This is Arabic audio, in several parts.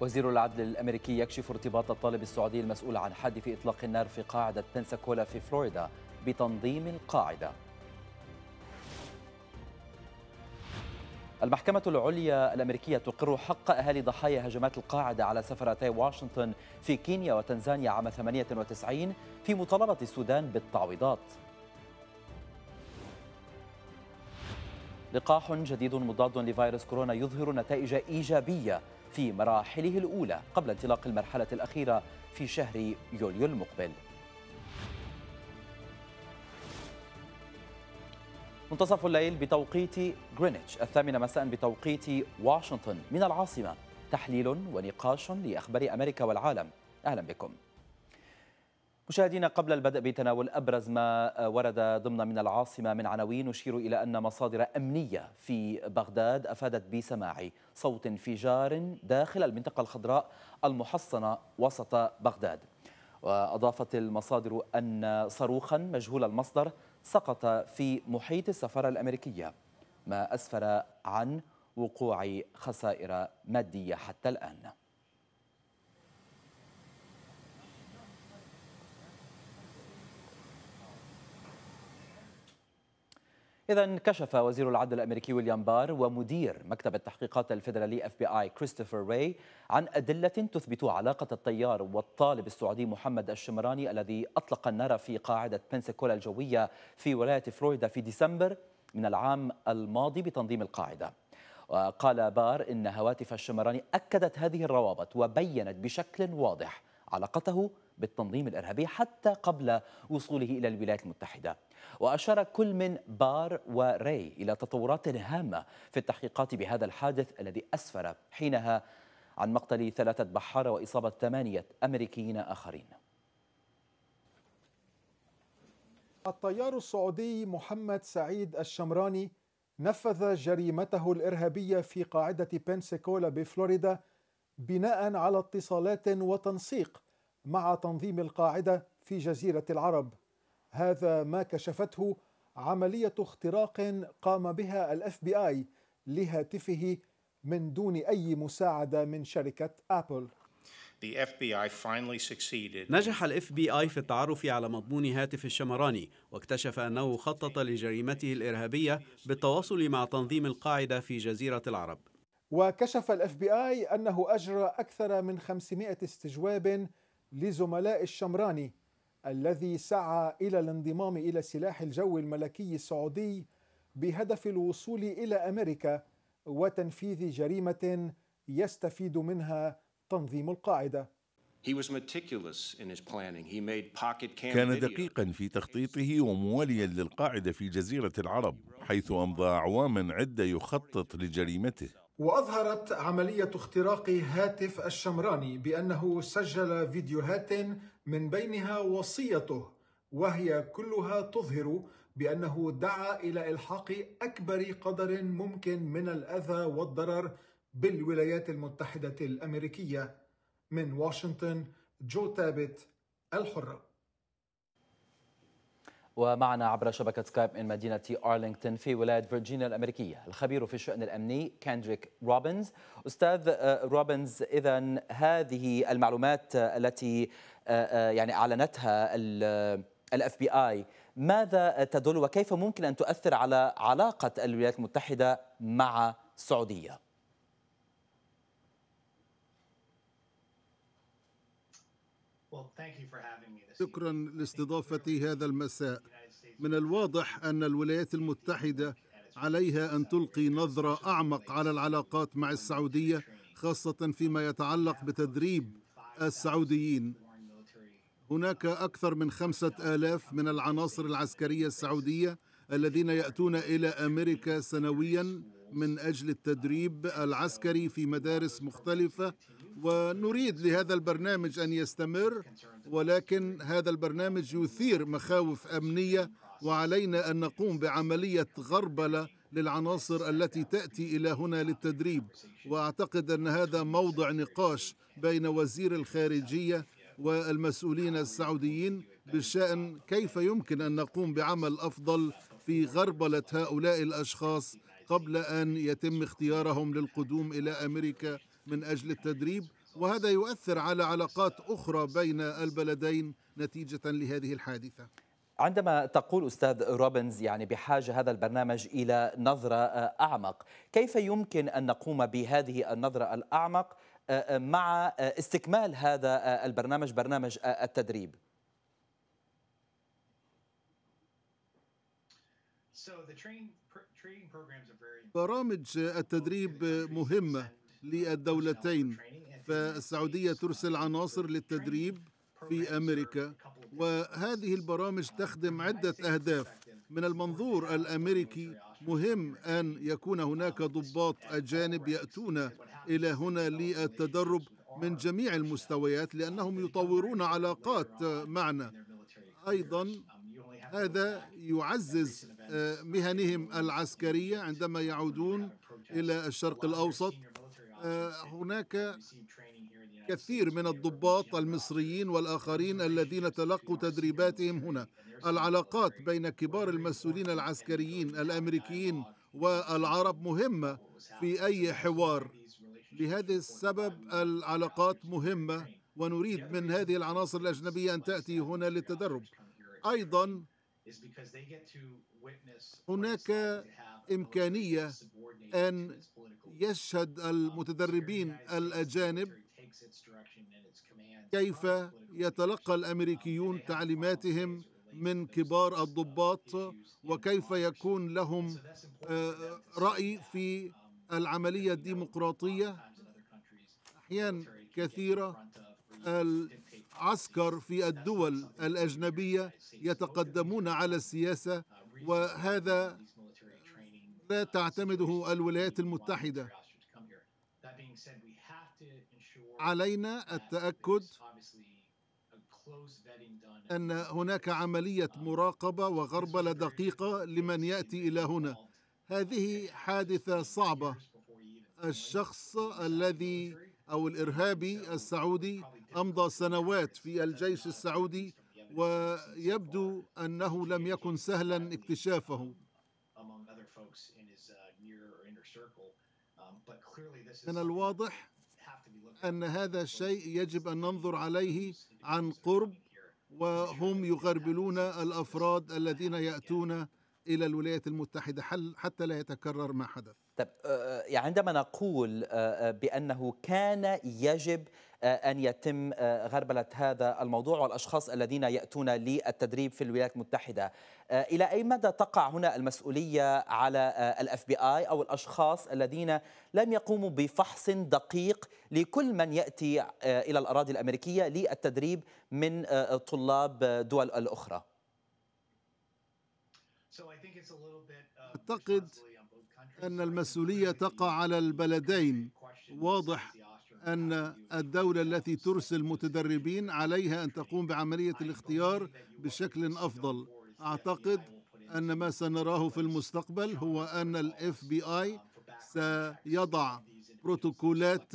وزير العدل الأمريكي يكشف ارتباط الطالب السعودي المسؤول عن حادث إطلاق النار في قاعدة بنساكولا في فلوريدا بتنظيم القاعدة المحكمة العليا الأمريكية تقر حق أهالي ضحايا هجمات القاعدة على سفرتي واشنطن في كينيا وتنزانيا عام 98 في مطالبة السودان بالتعويضات لقاح جديد مضاد لفيروس كورونا يظهر نتائج إيجابية في مراحله الأولى قبل انطلاق المرحلة الأخيرة في شهر يوليو المقبل منتصف الليل بتوقيت غرينتش الثامنة مساء بتوقيت واشنطن من العاصمة تحليل ونقاش لأخبار أمريكا والعالم أهلا بكم مشاهدينا قبل البدء بتناول أبرز ما آه، ورد ضمن من العاصمة من عناوين نشير إلى أن مصادر أمنية في بغداد أفادت بسماع صوت انفجار داخل المنطقة الخضراء المحصنة وسط بغداد وأضافت المصادر أن صاروخا مجهول المصدر سقط في محيط السفارة الأمريكية ما أسفر عن وقوع خسائر مادية حتى الآن إذا كشف وزير العدل الأمريكي ويليام بار ومدير مكتب التحقيقات الفيدرالي اف بي آي كريستوفر راي عن أدلة تثبت علاقة الطيار والطالب السعودي محمد الشمراني الذي أطلق النار في قاعدة بنسكولا الجوية في ولاية فلوريدا في ديسمبر من العام الماضي بتنظيم القاعدة وقال بار إن هواتف الشمراني أكدت هذه الروابط وبينت بشكل واضح علاقته بالتنظيم الارهابي حتى قبل وصوله الى الولايات المتحده. واشار كل من بار وري الى تطورات هامه في التحقيقات بهذا الحادث الذي اسفر حينها عن مقتل ثلاثه بحاره واصابه ثمانيه امريكيين اخرين. الطيار السعودي محمد سعيد الشمراني نفذ جريمته الارهابيه في قاعده بنسيكولا بفلوريدا بناء على اتصالات وتنسيق مع تنظيم القاعده في جزيره العرب هذا ما كشفته عمليه اختراق قام بها الاف بي اي لهاتفه من دون اي مساعده من شركه ابل نجح الاف بي اي في التعرف على مضمون هاتف الشمراني واكتشف انه خطط لجريمته الارهابيه بالتواصل مع تنظيم القاعده في جزيره العرب وكشف الاف بي اي انه اجرى اكثر من 500 استجواب لزملاء الشمراني الذي سعى إلى الانضمام إلى سلاح الجو الملكي السعودي بهدف الوصول إلى أمريكا وتنفيذ جريمة يستفيد منها تنظيم القاعده كان دقيقا في تخطيطه ومواليا للقاعدة في جزيرة العرب حيث أمضى أعواما عدة يخطط لجريمته وأظهرت عملية اختراق هاتف الشمراني بأنه سجل فيديوهات من بينها وصيته وهي كلها تظهر بأنه دعا إلى إلحاق أكبر قدر ممكن من الأذى والضرر بالولايات المتحدة الأمريكية من واشنطن جو تابت الحرة ومعنا عبر شبكة سكايب من مدينة أرلينغتون في ولاية فرجينيا الأمريكية الخبير في الشأن الأمني كاندريك روبنز أستاذ آه، روبنز إذا هذه المعلومات آه، التي آه، يعني أعلنتها الاف بي اي ماذا تدل وكيف ممكن ان تؤثر على علاقه الولايات المتحده مع السعوديه؟ Well, thank you for having شكرا لاستضافتي هذا المساء من الواضح ان الولايات المتحده عليها ان تلقي نظره اعمق على العلاقات مع السعوديه خاصه فيما يتعلق بتدريب السعوديين هناك اكثر من خمسه الاف من العناصر العسكريه السعوديه الذين ياتون الى امريكا سنويا من اجل التدريب العسكري في مدارس مختلفه ونريد لهذا البرنامج أن يستمر ولكن هذا البرنامج يثير مخاوف أمنية وعلينا أن نقوم بعملية غربلة للعناصر التي تأتي إلى هنا للتدريب وأعتقد أن هذا موضع نقاش بين وزير الخارجية والمسؤولين السعوديين بشأن كيف يمكن أن نقوم بعمل أفضل في غربلة هؤلاء الأشخاص قبل أن يتم اختيارهم للقدوم إلى أمريكا من أجل التدريب وهذا يؤثر على علاقات أخرى بين البلدين نتيجة لهذه الحادثة عندما تقول أستاذ روبنز يعني بحاجة هذا البرنامج إلى نظرة آه، أعمق كيف يمكن أن نقوم بهذه النظرة الأعمق آه، آه، مع استكمال هذا البرنامج برنامج التدريب برامج التدريب مهمة للدولتين فالسعودية ترسل عناصر للتدريب في أمريكا وهذه البرامج تخدم عدة أهداف من المنظور الأمريكي مهم أن يكون هناك ضباط أجانب يأتون إلى هنا للتدرب من جميع المستويات لأنهم يطورون علاقات معنا أيضا هذا يعزز آه، مهنهم العسكرية عندما يعودون إلى الشرق الأوسط هناك كثير من الضباط المصريين والآخرين الذين تلقوا تدريباتهم هنا العلاقات بين كبار المسؤولين العسكريين الأمريكيين والعرب مهمة في أي حوار لهذا السبب العلاقات مهمة ونريد من هذه العناصر الأجنبية أن تأتي هنا للتدرب أيضا هناك إمكانية أن يشهد المتدربين الأجانب كيف يتلقى الأمريكيون تعليماتهم من كبار الضباط وكيف يكون لهم آه، رأي في العملية الديمقراطية أحيان كثيرة العسكر في الدول الأجنبية يتقدمون على السياسة وهذا مستندات تعتمده الولايات المتحدة علينا التأكد أن هناك عملية مراقبة وغربلة دقيقة لمن يأتي إلى هنا هذه حادثة صعبة الشخص الذي أو الإرهابي السعودي أمضى سنوات في الجيش السعودي ويبدو أنه لم يكن سهلا اكتشافه Um, من الواضح أن هذا الشيء يجب أن ننظر عليه عن قرب وهم يغربلون الأفراد الذين يأتون إلى الولايات المتحدة حتى لا يتكرر ما حدث طب آه، آه، يعني عندما نقول آه، بأنه كان يجب أن يتم آه، غربلة هذا الموضوع والأشخاص الذين يأتون للتدريب في الولايات المتحدة آه، إلى أي مدى تقع هنا المسؤولية على آه، الاف بي اي أو الأشخاص الذين لم يقوموا بفحص دقيق لكل من يأتي إلى الأراضي الأمريكية للتدريب من طلاب دول الأخرى أعتقد أن المسؤولية تقع على البلدين واضح أن الدولة التي ترسل متدربين عليها أن تقوم بعملية الاختيار بشكل أفضل أعتقد أن ما سنراه في المستقبل هو أن الاف بي آي سيضع بروتوكولات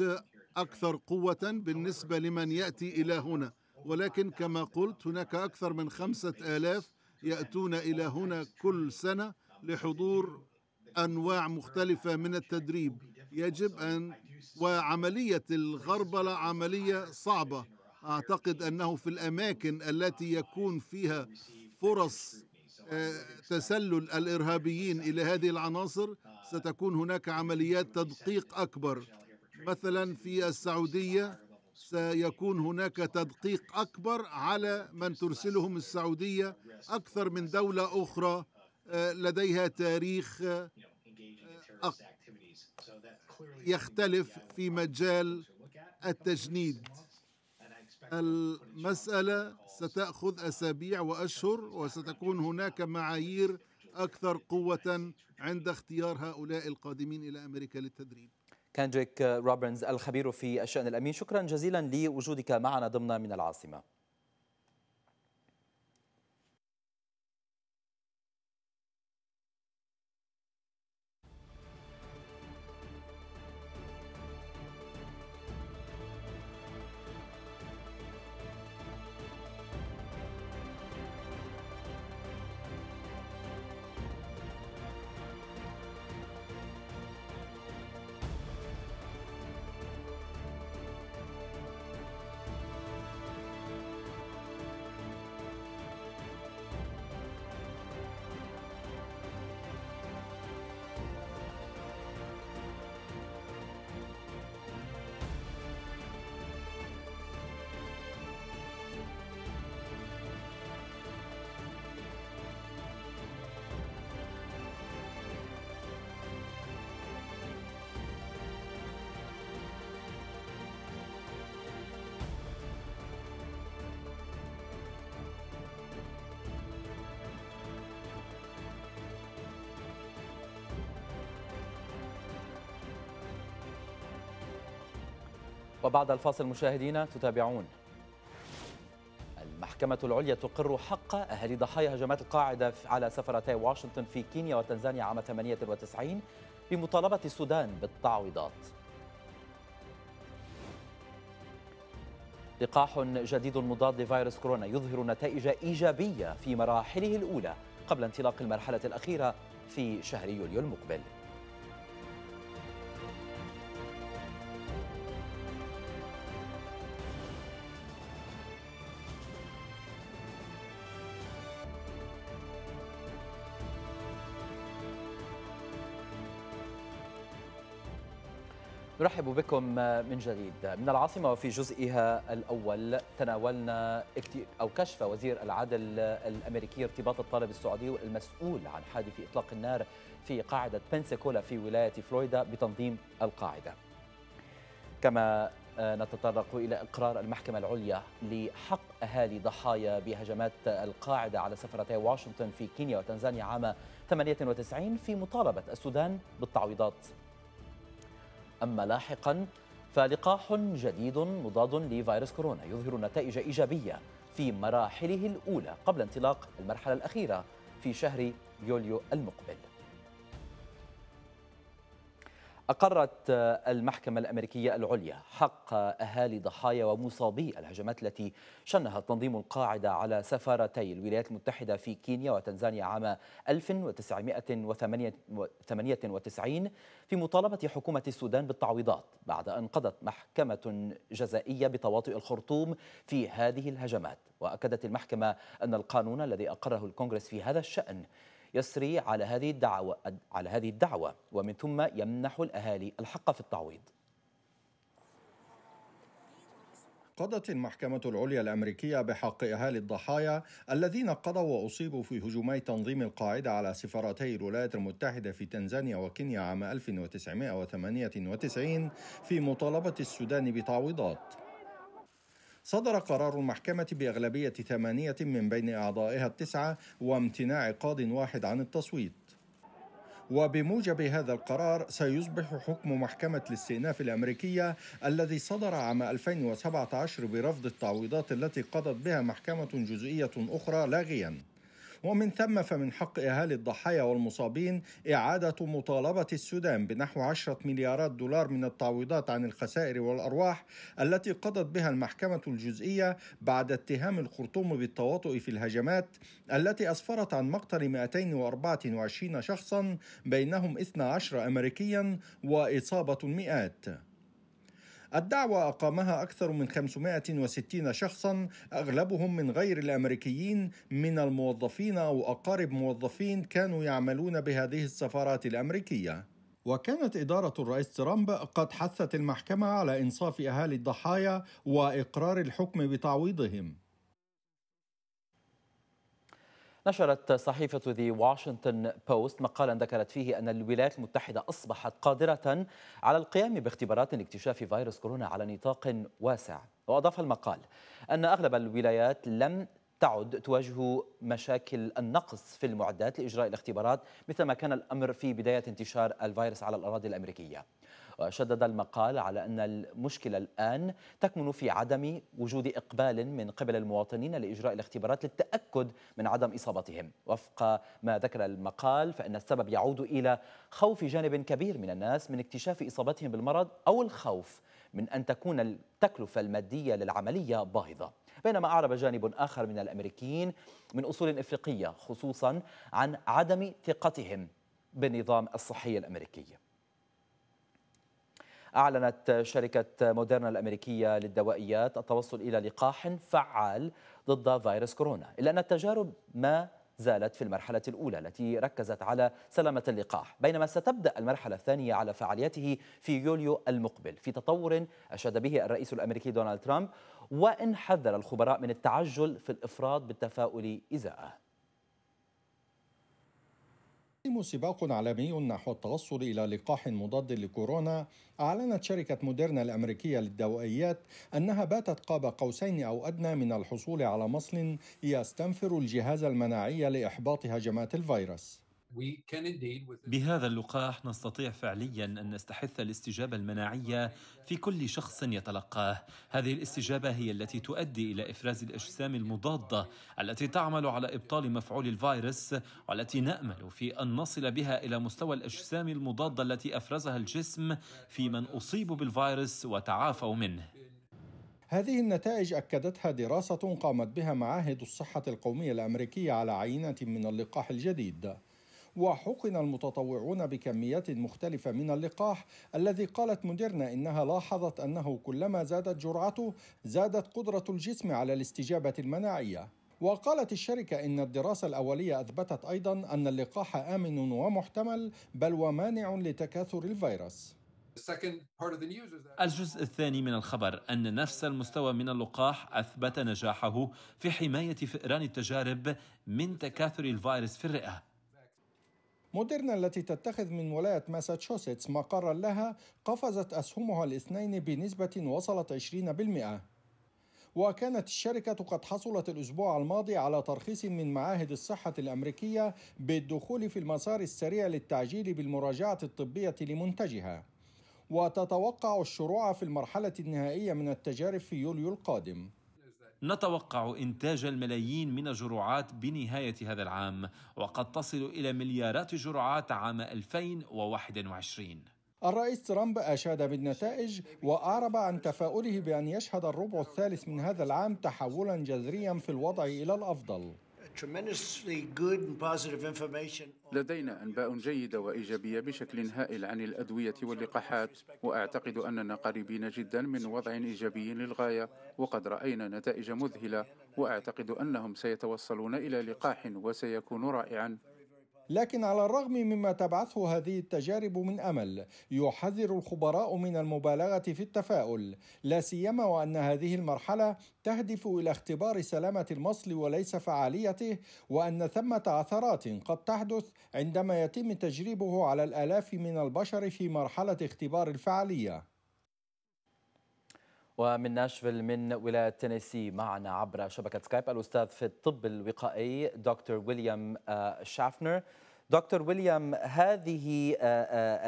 أكثر قوة بالنسبة لمن يأتي إلى هنا ولكن كما قلت هناك أكثر من خمسة آلاف يأتون إلى هنا كل سنة لحضور أنواع مختلفة من التدريب يجب أن وعملية الغربلة عملية صعبة أعتقد أنه في الأماكن التي يكون فيها فرص آه، تسلل الارهابيين الى هذه العناصر ستكون هناك عمليات تدقيق اكبر مثلا في السعوديه سيكون هناك تدقيق اكبر على من ترسلهم السعوديه اكثر من دوله اخرى آه، لديها تاريخ آه، يختلف في مجال التجنيد المسألة ستأخذ أسابيع وأشهر وستكون هناك معايير أكثر قوة عند اختيار هؤلاء القادمين إلى أمريكا للتدريب كاندريك روبرنز الخبير في الشأن الأمين شكرا جزيلا لوجودك معنا ضمن من العاصمة وبعد الفاصل مشاهدينا تتابعون المحكمة العليا تقر حق أهالي ضحايا هجمات القاعدة على سفرتي واشنطن في كينيا وتنزانيا عام 98 بمطالبة السودان بالتعويضات لقاح جديد مضاد لفيروس كورونا يظهر نتائج إيجابية في مراحله الأولى قبل انطلاق المرحلة الأخيرة في شهر يوليو المقبل رحبوا بكم من جديد من العاصمة وفي جزئها الأول تناولنا أو كشف وزير العدل الأمريكي ارتباط الطالب السعودي المسؤول عن حادث إطلاق النار في قاعدة بنساكولا في ولاية فلوريدا بتنظيم القاعدة كما آه، نتطرق إلى إقرار المحكمة العليا لحق أهالي ضحايا بهجمات القاعدة على سفرتي واشنطن في كينيا وتنزانيا عام 98 في مطالبة السودان بالتعويضات أما لاحقا فلقاح جديد مضاد لفيروس كورونا يظهر نتائج إيجابية في مراحله الأولى قبل انطلاق المرحلة الأخيرة في شهر يوليو المقبل أقرت المحكمة الأمريكية العليا حق أهالي ضحايا ومصابي الهجمات التي شنها تنظيم القاعدة على سفارتي الولايات المتحدة في كينيا وتنزانيا عام 1998 في مطالبة حكومة السودان بالتعويضات بعد أن قضت محكمة جزائية بتواطئ الخرطوم في هذه الهجمات وأكدت المحكمة أن القانون الذي أقره الكونغرس في هذا الشأن يسري على هذه الدعوة على هذه الدعوة ومن ثم يمنح الأهالي الحق في التعويض قضت المحكمة العليا الأمريكية بحق أهالي الضحايا الذين قضوا وأصيبوا في هجومي تنظيم القاعدة على سفارتي الولايات المتحدة في تنزانيا وكينيا عام 1998 في مطالبة السودان بتعويضات صدر قرار المحكمة بأغلبية ثمانية من بين أعضائها التسعة وامتناع قاض واحد عن التصويت وبموجب هذا القرار سيصبح حكم محكمة الاستئناف الأمريكية الذي صدر عام 2017 برفض التعويضات التي قضت بها محكمة جزئية أخرى لاغياً ومن ثم فمن حق أهالي الضحايا والمصابين إعادة مطالبة السودان بنحو 10 مليارات دولار من التعويضات عن الخسائر والأرواح التي قضت بها المحكمة الجزئية بعد اتهام الخرطوم بالتواطؤ في الهجمات التي أسفرت عن مقتل 224 شخصا بينهم 12 أمريكيا وإصابة المئات الدعوة أقامها أكثر من 560 شخصا أغلبهم من غير الأمريكيين من الموظفين أو أقارب موظفين كانوا يعملون بهذه السفارات الأمريكية وكانت إدارة الرئيس ترامب قد حثت المحكمة على إنصاف أهالي الضحايا وإقرار الحكم بتعويضهم نشرت صحيفة ذي واشنطن بوست مقالا ذكرت فيه أن الولايات المتحدة أصبحت قادرة على القيام باختبارات لاكتشاف فيروس كورونا على نطاق واسع وأضاف المقال أن أغلب الولايات لم تعد تواجه مشاكل النقص في المعدات لإجراء الاختبارات مثل ما كان الأمر في بداية انتشار الفيروس على الأراضي الأمريكية وشدد المقال على أن المشكلة الآن تكمن في عدم وجود إقبال من قبل المواطنين لإجراء الاختبارات للتأكد من عدم إصابتهم وفق ما ذكر المقال فإن السبب يعود إلى خوف جانب كبير من الناس من اكتشاف إصابتهم بالمرض أو الخوف من أن تكون التكلفة المادية للعملية باهظة بينما أعرب جانب آخر من الأمريكيين من أصول إفريقية خصوصا عن عدم ثقتهم بالنظام الصحي الأمريكي أعلنت شركة موديرنا الأمريكية للدوائيات التوصل إلى لقاح فعال ضد فيروس كورونا إلا أن التجارب ما زالت في المرحلة الأولى التي ركزت على سلامة اللقاح بينما ستبدأ المرحلة الثانية على فعاليته في يوليو المقبل في تطور أشاد به الرئيس الأمريكي دونالد ترامب وإن حذر الخبراء من التعجل في الإفراط بالتفاؤل إزاءه يقدم سباق عالمي نحو التوصل إلى لقاح مضاد لكورونا أعلنت شركة موديرنا الأمريكية للدوائيات أنها باتت قاب قوسين أو أدنى من الحصول على مصل يستنفر الجهاز المناعي لإحباط هجمات الفيروس بهذا اللقاح نستطيع فعليا ان نستحث الاستجابه المناعيه في كل شخص يتلقاه، هذه الاستجابه هي التي تؤدي الى افراز الاجسام المضاده التي تعمل على ابطال مفعول الفيروس والتي نامل في ان نصل بها الى مستوى الاجسام المضاده التي افرزها الجسم في من اصيبوا بالفيروس وتعافوا منه. هذه النتائج أكدتها دراسة قامت بها معاهد الصحة القومية الأمريكية على عينة من اللقاح الجديد وحقن المتطوعون بكميات مختلفة من اللقاح الذي قالت مديرنا إنها لاحظت أنه كلما زادت جرعته زادت قدرة الجسم على الاستجابة المناعية وقالت الشركة إن الدراسة الأولية أثبتت أيضا أن اللقاح آمن ومحتمل بل ومانع لتكاثر الفيروس الجزء الثاني من الخبر أن نفس المستوى من اللقاح أثبت نجاحه في حماية فئران التجارب من تكاثر الفيروس في الرئة موديرنا التي تتخذ من ولاية ماساتشوستس مقرا لها قفزت أسهمها الاثنين بنسبة وصلت 20% وكانت الشركة قد حصلت الأسبوع الماضي على ترخيص من معاهد الصحة الأمريكية بالدخول في المسار السريع للتعجيل بالمراجعة الطبية لمنتجها وتتوقع الشروع في المرحلة النهائية من التجارب في يوليو القادم نتوقع إنتاج الملايين من الجرعات بنهاية هذا العام وقد تصل إلى مليارات جرعات عام 2021 الرئيس ترامب أشاد بالنتائج وأعرب عن تفاؤله بأن يشهد الربع الثالث من هذا العام تحولا جذريا في الوضع إلى الأفضل لدينا أنباء جيدة وإيجابية بشكل هائل عن الأدوية واللقاحات وأعتقد أننا قريبين جدا من وضع إيجابي للغاية وقد رأينا نتائج مذهلة وأعتقد أنهم سيتوصلون إلى لقاح وسيكون رائعا لكن على الرغم مما تبعثه هذه التجارب من امل يحذر الخبراء من المبالغه في التفاؤل لا سيما وان هذه المرحله تهدف الى اختبار سلامه المصل وليس فعاليته وان ثمه عثرات قد تحدث عندما يتم تجريبه على الالاف من البشر في مرحله اختبار الفعاليه ومن ناشفيل من ولاية تينيسي معنا عبر شبكة سكايب الأستاذ في الطب الوقائي دكتور ويليام آه، شافنر دكتور ويليام هذه آه،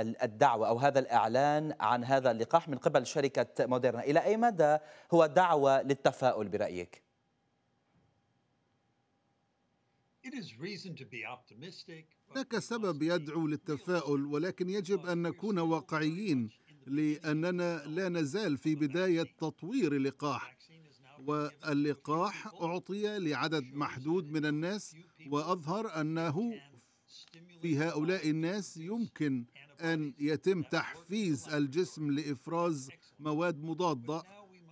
آه، الدعوة أو هذا الإعلان عن هذا اللقاح من قبل شركة موديرنا إلى أي مدى هو دعوة للتفاؤل برأيك؟ هناك سبب يدعو للتفاؤل ولكن يجب أن نكون واقعيين لأننا لا نزال في بداية تطوير اللقاح واللقاح أعطي لعدد محدود من الناس وأظهر أنه في هؤلاء الناس يمكن أن يتم تحفيز الجسم لإفراز مواد مضادة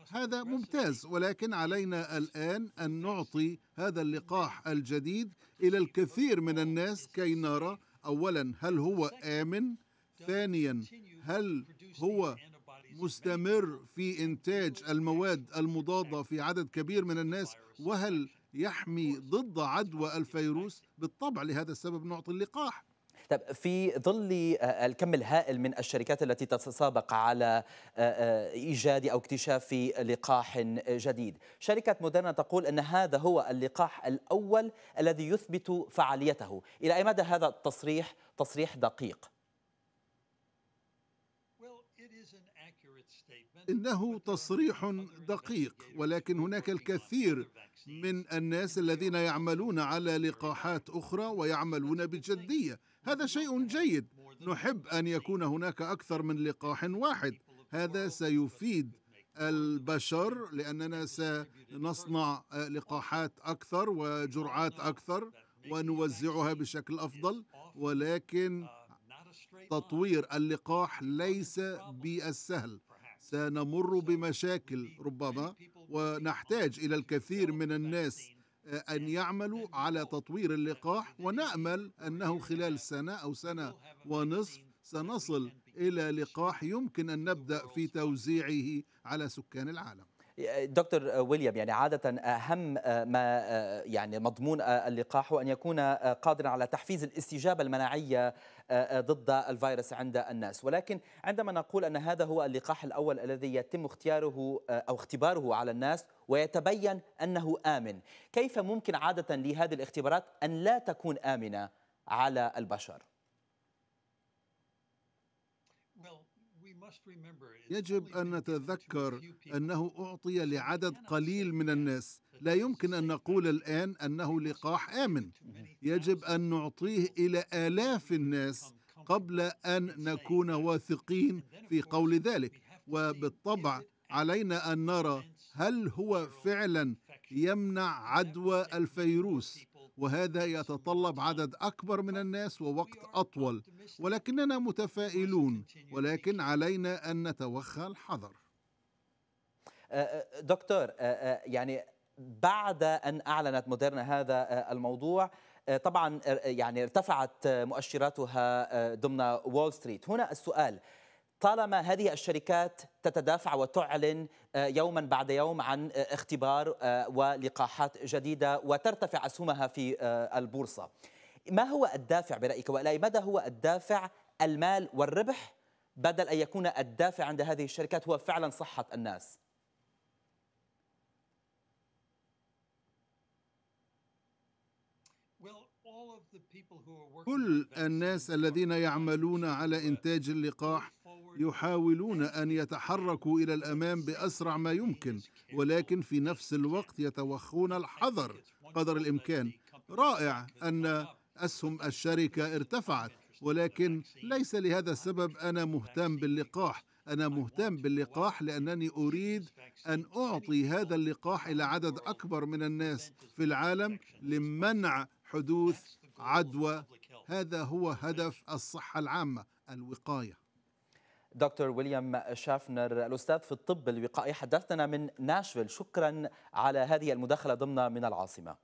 هذا ممتاز ولكن علينا الآن أن نعطي هذا اللقاح الجديد إلى الكثير من الناس كي نرى أولا هل هو آمن ثانيا هل هو مستمر في إنتاج المواد المضادة في عدد كبير من الناس وهل يحمي ضد عدوى الفيروس بالطبع لهذا السبب نعطي اللقاح طب في ظل آه، الكم الهائل من الشركات التي تتسابق على آه، آه، ايجاد او اكتشاف لقاح جديد، شركه موديرنا تقول ان هذا هو اللقاح الاول الذي يثبت فعاليته، الى اي مدى هذا التصريح تصريح دقيق؟ انه تصريح دقيق ولكن هناك الكثير من الناس الذين يعملون على لقاحات اخرى ويعملون بجديه هذا شيء جيد نحب ان يكون هناك اكثر من لقاح واحد هذا سيفيد البشر لاننا سنصنع لقاحات اكثر وجرعات اكثر ونوزعها بشكل افضل ولكن تطوير اللقاح ليس بالسهل سنمر بمشاكل ربما ونحتاج إلى الكثير من الناس آه، أن يعملوا على تطوير اللقاح ونأمل أنه خلال سنة أو سنة ونصف سنصل إلى لقاح يمكن أن نبدأ في توزيعه على سكان العالم دكتور ويليام يعني عادة أهم آه، ما آه، يعني مضمون آه، اللقاح هو أن يكون قادرا على تحفيز الاستجابة المناعية ضد الفيروس عند الناس ولكن عندما نقول أن هذا هو اللقاح الأول الذي يتم اختياره أو اختباره على الناس ويتبين أنه آمن كيف ممكن عادة لهذه الاختبارات أن لا تكون آمنة على البشر؟ يجب أن نتذكر أنه أعطي لعدد قليل من الناس لا يمكن أن نقول الآن أنه لقاح آمن يجب أن نعطيه إلى آلاف الناس قبل أن نكون واثقين في قول ذلك وبالطبع علينا أن نرى هل هو فعلا يمنع عدوى الفيروس وهذا يتطلب عدد أكبر من الناس ووقت أطول ولكننا متفائلون ولكن علينا أن نتوخى الحذر أه، أه، دكتور أه، يعني بعد أن أعلنت موديرنا هذا الموضوع طبعا يعني ارتفعت مؤشراتها ضمن وول ستريت هنا السؤال طالما هذه الشركات تتدافع وتعلن آه، يوما بعد يوم عن آه، اختبار آه، ولقاحات جديده وترتفع اسهمها في البورصه. ما هو الدافع برايك والى مدى هو الدافع المال والربح بدل ان يكون الدافع عند هذه الشركات هو فعلا صحه الناس؟ كل الناس الذين يعملون على انتاج اللقاح يحاولون أن يتحركوا إلى الأمام بأسرع ما يمكن ولكن في نفس الوقت يتوخون الحذر قدر الإمكان رائع أن أسهم الشركة ارتفعت ولكن ليس لهذا السبب أنا مهتم باللقاح أنا مهتم باللقاح لأنني أريد أن أعطي هذا اللقاح إلى عدد أكبر من الناس في العالم لمنع حدوث عدوى هذا هو هدف الصحة العامة الوقاية دكتور ويليام شافنر الأستاذ في الطب الوقائي حدثتنا من ناشفيل شكرا على هذه المداخلة ضمن من العاصمة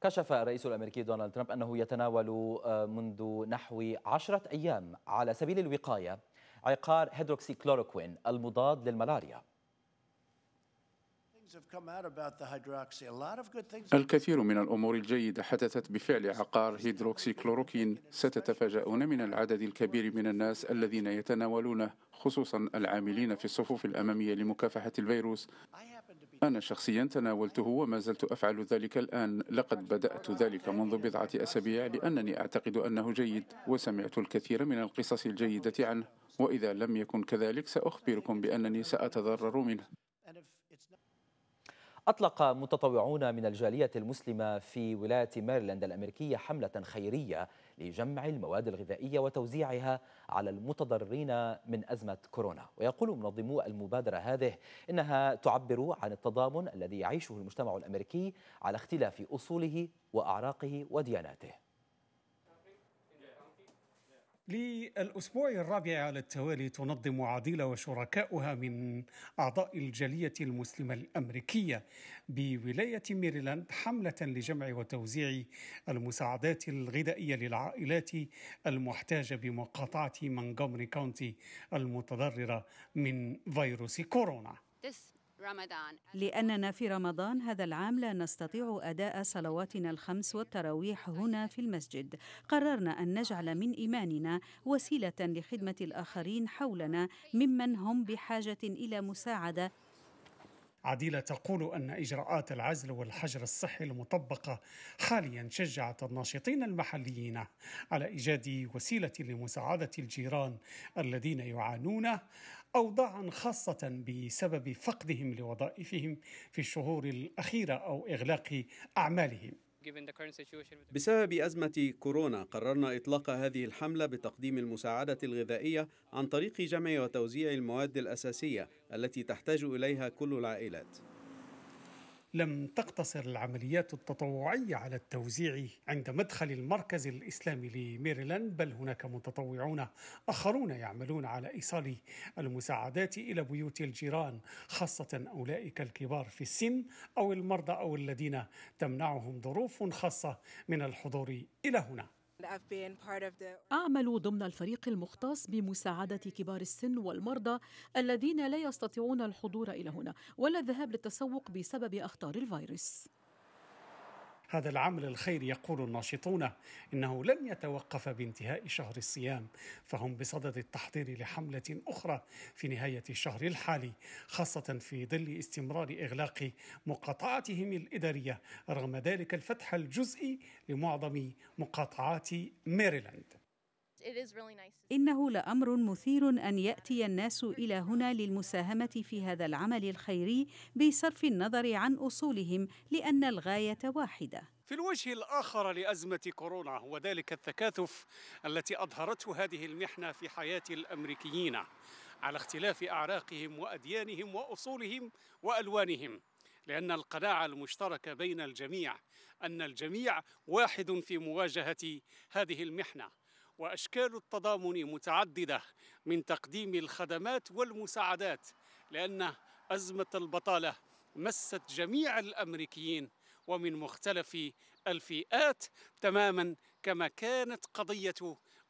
كشف الرئيس الأمريكي دونالد ترامب أنه يتناول آه، منذ نحو عشرة أيام على سبيل الوقاية عقار هيدروكسي كلوروكوين المضاد للملاريا الكثير من الأمور الجيدة حدثت بفعل عقار هيدروكسيكلوروكين ستتفاجؤون من العدد الكبير من الناس الذين يتناولونه خصوصا العاملين في الصفوف الأمامية لمكافحة الفيروس أنا شخصيا تناولته وما زلت أفعل ذلك الآن لقد بدأت ذلك منذ بضعة أسابيع لأنني أعتقد أنه جيد وسمعت الكثير من القصص الجيدة عنه وإذا لم يكن كذلك سأخبركم بأنني سأتضرر منه أطلق متطوعون من الجالية المسلمة في ولاية ميرلاند الأمريكية حملة خيرية لجمع المواد الغذائية وتوزيعها على المتضررين من أزمة كورونا ويقول منظمو المبادرة هذه إنها تعبر عن التضامن الذي يعيشه المجتمع الأمريكي على اختلاف أصوله وأعراقه ودياناته للأسبوع الرابع على التوالي تنظم عديلة وشركاؤها من أعضاء الجالية المسلمة الأمريكية بولاية ميريلاند حملة لجمع وتوزيع المساعدات الغذائية للعائلات المحتاجة بمقاطعة مونتgomery كاونتي المتضررة من فيروس كورونا. This لأننا في رمضان هذا العام لا نستطيع أداء صلواتنا الخمس والتراويح هنا في المسجد قررنا أن نجعل من إيماننا وسيلة لخدمة الآخرين حولنا ممن هم بحاجة إلى مساعدة عديلة تقول أن إجراءات العزل والحجر الصحي المطبقة حاليا شجعت الناشطين المحليين على إيجاد وسيلة لمساعدة الجيران الذين يعانون أوضاعا خاصة بسبب فقدهم لوظائفهم في الشهور الأخيرة أو إغلاق أعمالهم بسبب أزمة كورونا قررنا إطلاق هذه الحملة بتقديم المساعدة الغذائية عن طريق جمع وتوزيع المواد الأساسية التي تحتاج إليها كل العائلات لم تقتصر العمليات التطوعية على التوزيع عند مدخل المركز الإسلامي لميريلاند بل هناك متطوعون آخرون يعملون على إيصال المساعدات إلى بيوت الجيران خاصة أولئك الكبار في السن أو المرضى أو الذين تمنعهم ظروف خاصة من الحضور إلى هنا أعمل ضمن الفريق المختص بمساعدة كبار السن والمرضى الذين لا يستطيعون الحضور إلى هنا ولا الذهاب للتسوق بسبب أخطار الفيروس هذا العمل الخير يقول الناشطون انه لن يتوقف بانتهاء شهر الصيام فهم بصدد التحضير لحمله اخرى في نهايه الشهر الحالي خاصه في ظل استمرار اغلاق مقاطعتهم الاداريه رغم ذلك الفتح الجزئي لمعظم مقاطعات ميريلاند إنه لأمر مثير أن يأتي الناس إلى هنا للمساهمة في هذا العمل الخيري بصرف النظر عن أصولهم لأن الغاية واحدة في الوجه الآخر لأزمة كورونا هو ذلك التكاثف التي أظهرته هذه المحنة في حياة الأمريكيين على اختلاف أعراقهم وأديانهم وأصولهم وألوانهم لأن القناعة المشتركة بين الجميع أن الجميع واحد في مواجهة هذه المحنة وأشكال التضامن متعددة من تقديم الخدمات والمساعدات لأن أزمة البطالة مست جميع الأمريكيين ومن مختلف الفئات تماما كما كانت قضية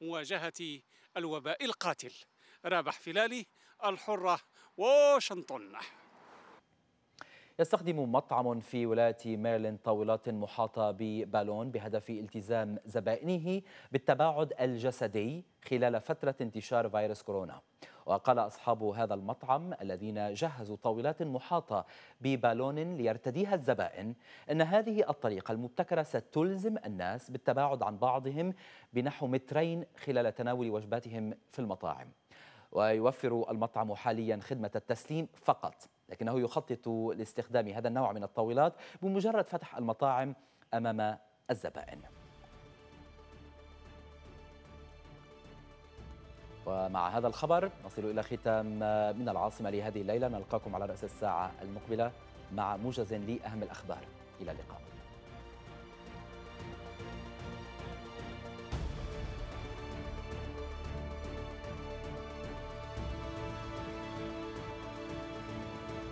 مواجهة الوباء القاتل رابح فلالي الحرة واشنطن يستخدم مطعم في ولاية ميرلين طاولات محاطة ببالون بهدف التزام زبائنه بالتباعد الجسدي خلال فترة انتشار فيروس كورونا وقال أصحاب هذا المطعم الذين جهزوا طاولات محاطة ببالون ليرتديها الزبائن أن هذه الطريقة المبتكرة ستلزم الناس بالتباعد عن بعضهم بنحو مترين خلال تناول وجباتهم في المطاعم ويوفر المطعم حاليا خدمة التسليم فقط لكنه يخطط لاستخدام هذا النوع من الطاولات بمجرد فتح المطاعم أمام الزبائن ومع هذا الخبر نصل إلى ختام من العاصمة لهذه الليلة نلقاكم على رأس الساعة المقبلة مع موجز لأهم الأخبار إلى اللقاء